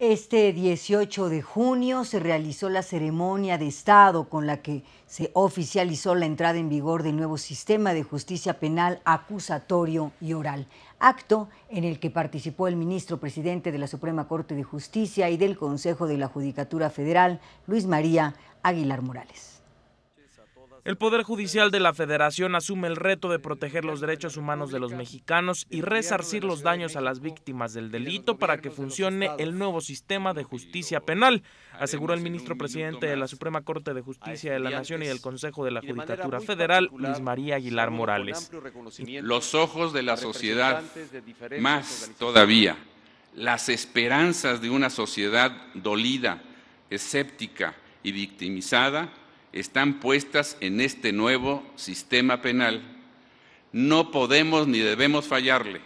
Este 18 de junio se realizó la ceremonia de Estado con la que se oficializó la entrada en vigor del nuevo sistema de justicia penal acusatorio y oral, acto en el que participó el ministro presidente de la Suprema Corte de Justicia y del Consejo de la Judicatura Federal, Luis María Aguilar Morales. El Poder Judicial de la Federación asume el reto de proteger los derechos humanos de los mexicanos y resarcir los daños a las víctimas del delito para que funcione el nuevo sistema de justicia penal, aseguró el ministro presidente de la Suprema Corte de Justicia de la Nación y del Consejo de la Judicatura Federal, Luis María Aguilar Morales. Los ojos de la sociedad, más todavía, las esperanzas de una sociedad dolida, escéptica y victimizada, están puestas en este nuevo sistema penal. No podemos ni debemos fallarle.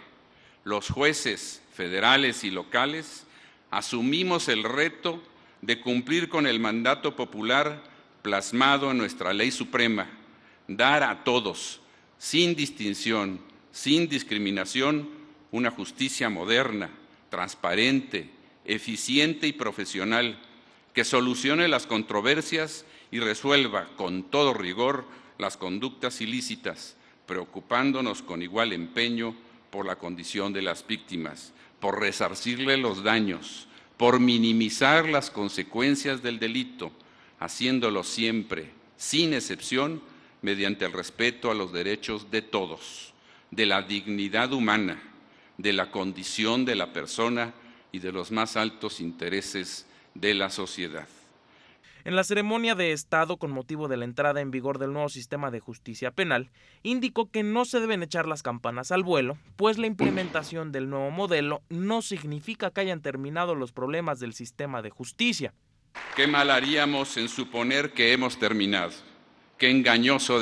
Los jueces federales y locales asumimos el reto de cumplir con el mandato popular plasmado en nuestra ley suprema, dar a todos, sin distinción, sin discriminación, una justicia moderna, transparente, eficiente y profesional, que solucione las controversias y resuelva con todo rigor las conductas ilícitas, preocupándonos con igual empeño por la condición de las víctimas, por resarcirle los daños, por minimizar las consecuencias del delito, haciéndolo siempre, sin excepción, mediante el respeto a los derechos de todos, de la dignidad humana, de la condición de la persona y de los más altos intereses de la sociedad. En la ceremonia de Estado con motivo de la entrada en vigor del nuevo sistema de justicia penal, indicó que no se deben echar las campanas al vuelo, pues la implementación del nuevo modelo no significa que hayan terminado los problemas del sistema de justicia. Qué mal haríamos en suponer que hemos terminado. Qué engañoso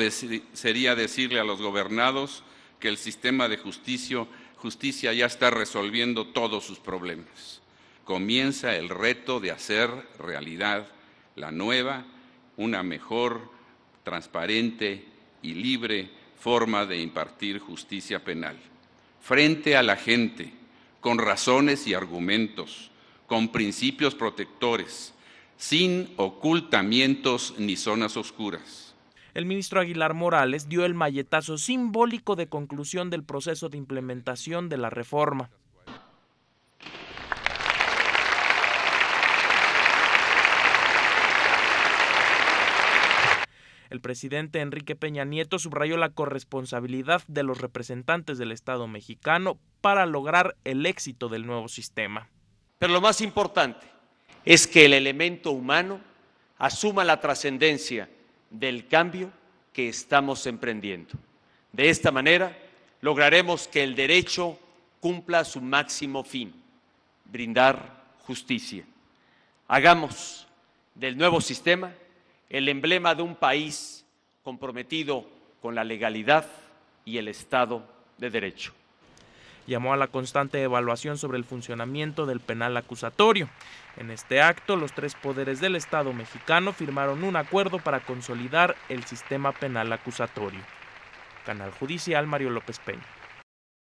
sería decirle a los gobernados que el sistema de justicia, justicia ya está resolviendo todos sus problemas. Comienza el reto de hacer realidad la nueva, una mejor, transparente y libre forma de impartir justicia penal, frente a la gente, con razones y argumentos, con principios protectores, sin ocultamientos ni zonas oscuras. El ministro Aguilar Morales dio el malletazo simbólico de conclusión del proceso de implementación de la reforma. presidente Enrique Peña Nieto subrayó la corresponsabilidad de los representantes del Estado mexicano para lograr el éxito del nuevo sistema. Pero lo más importante es que el elemento humano asuma la trascendencia del cambio que estamos emprendiendo. De esta manera lograremos que el derecho cumpla su máximo fin, brindar justicia. Hagamos del nuevo sistema el emblema de un país comprometido con la legalidad y el Estado de Derecho. Llamó a la constante evaluación sobre el funcionamiento del penal acusatorio. En este acto, los tres poderes del Estado mexicano firmaron un acuerdo para consolidar el sistema penal acusatorio. Canal Judicial Mario López Peña.